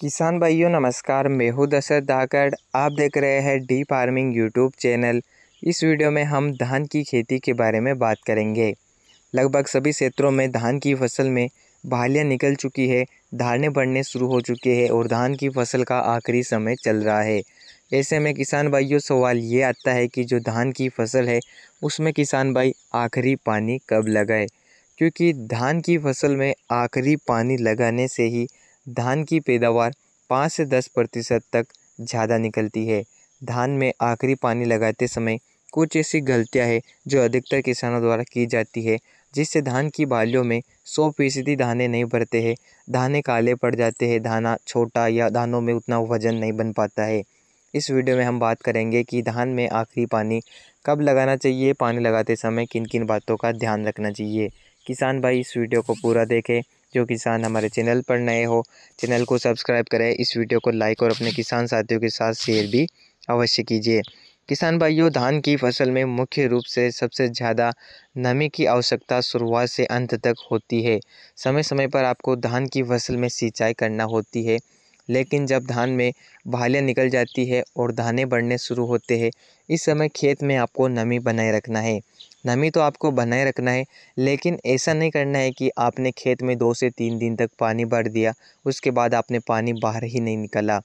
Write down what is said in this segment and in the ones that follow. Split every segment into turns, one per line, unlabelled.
किसान भाइयों नमस्कार मैं हूँ दशरथ धाकड़ आप देख रहे हैं डी फार्मिंग यूट्यूब चैनल इस वीडियो में हम धान की खेती के बारे में बात करेंगे लगभग सभी क्षेत्रों में धान की फसल में बहालियाँ निकल चुकी है धारने बढ़ने शुरू हो चुके हैं और धान की फसल का आखिरी समय चल रहा है ऐसे में किसान भाइयों सवाल ये आता है कि जो धान की फसल है उसमें किसान भाई आखिरी पानी कब लगाए क्योंकि धान की फसल में आखिरी पानी लगाने से ही धान की पैदावार पाँच से दस प्रतिशत तक ज़्यादा निकलती है धान में आखिरी पानी लगाते समय कुछ ऐसी गलतियाँ हैं जो अधिकतर किसानों द्वारा की जाती है जिससे धान की बालियों में सौ फीसदी दाने नहीं भरते हैं दाने काले पड़ जाते हैं धाना छोटा या दानों में उतना वजन नहीं बन पाता है इस वीडियो में हम बात करेंगे कि धान में आखिरी पानी कब लगाना चाहिए पानी लगाते समय किन किन बातों का ध्यान रखना चाहिए किसान भाई इस वीडियो को पूरा देखें जो किसान हमारे चैनल पर नए हो चैनल को सब्सक्राइब करें इस वीडियो को लाइक और अपने किसान साथियों के साथ शेयर भी अवश्य कीजिए किसान भाइयों धान की फसल में मुख्य रूप से सबसे ज़्यादा नमी की आवश्यकता शुरुआत से अंत तक होती है समय समय पर आपको धान की फसल में सिंचाई करना होती है लेकिन जब धान में भालियाँ निकल जाती है और दाने बढ़ने शुरू होते हैं इस समय खेत में आपको नमी बनाए रखना है नमी तो आपको बनाए रखना है लेकिन ऐसा नहीं करना है कि आपने खेत में दो से तीन दिन तक पानी भर दिया उसके बाद आपने पानी बाहर ही नहीं निकला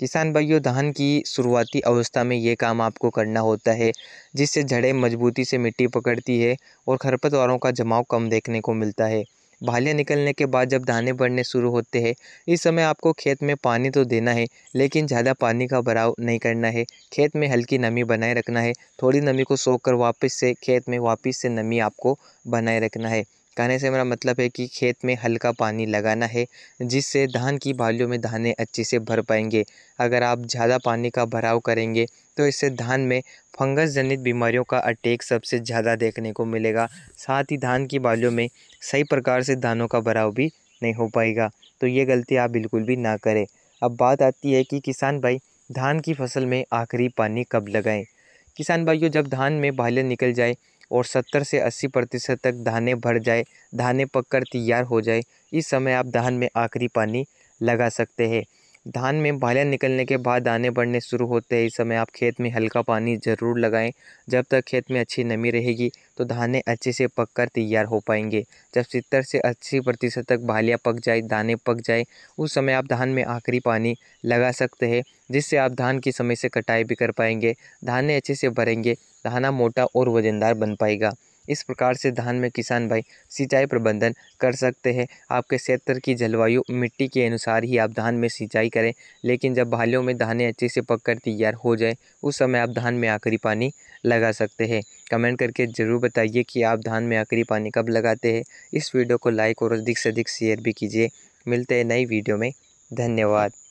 किसान भाइयों धान की शुरुआती अवस्था में ये काम आपको करना होता है जिससे जड़ें मजबूती से मिट्टी पकड़ती है और खरपतवारों का जमाव कम देखने को मिलता है भालियाँ निकलने के बाद जब दाने बढ़ने शुरू होते हैं इस समय आपको खेत में पानी तो देना है लेकिन ज़्यादा पानी का भराव नहीं करना है खेत में हल्की नमी बनाए रखना है थोड़ी नमी को सोख कर वापस से खेत में वापस से नमी आपको बनाए रखना है कहने से मेरा मतलब है कि खेत में हल्का पानी लगाना है जिससे धान की बालियों में दाने अच्छे से भर पाएंगे अगर आप ज़्यादा पानी का भराव करेंगे तो इससे धान में फंगस जनित बीमारियों का अटैक सबसे ज़्यादा देखने को मिलेगा साथ ही धान की बालियों में सही प्रकार से धानों का भराव भी नहीं हो पाएगा तो ये गलती आप बिल्कुल भी ना करें अब बात आती है कि किसान भाई धान की फसल में आखिरी पानी कब लगाएं किसान भाइयों जब धान में बालियाँ निकल जाए और सत्तर से अस्सी प्रतिशत तक धाने भर जाए धाने पककर तैयार हो जाए इस समय आप धान में आखिरी पानी लगा सकते हैं धान में बालियाँ निकलने के बाद दाने बढ़ने शुरू होते हैं इस समय आप खेत में हल्का पानी ज़रूर लगाएं जब तक खेत में अच्छी नमी रहेगी तो दाने अच्छे से पक कर तैयार हो पाएंगे जब सत्तर से अस्सी प्रतिशत तक बालियाँ पक जाए दाने पक जाए उस समय आप धान में आखिरी पानी लगा सकते हैं जिससे आप धान की समय से कटाई भी कर पाएंगे धाने अच्छे से भरेंगे धाना मोटा और वज़नदार बन पाएगा इस प्रकार से धान में किसान भाई सिंचाई प्रबंधन कर सकते हैं आपके क्षेत्र की जलवायु मिट्टी के अनुसार ही आप धान में सिंचाई करें लेकिन जब भालियों में धाने अच्छे से पककर तैयार हो जाए उस समय आप धान में आखिरी पानी लगा सकते हैं कमेंट करके ज़रूर बताइए कि आप धान में आखिरी पानी कब लगाते हैं इस वीडियो को लाइक और अधिक से अधिक शेयर भी कीजिए मिलते हैं नई वीडियो में धन्यवाद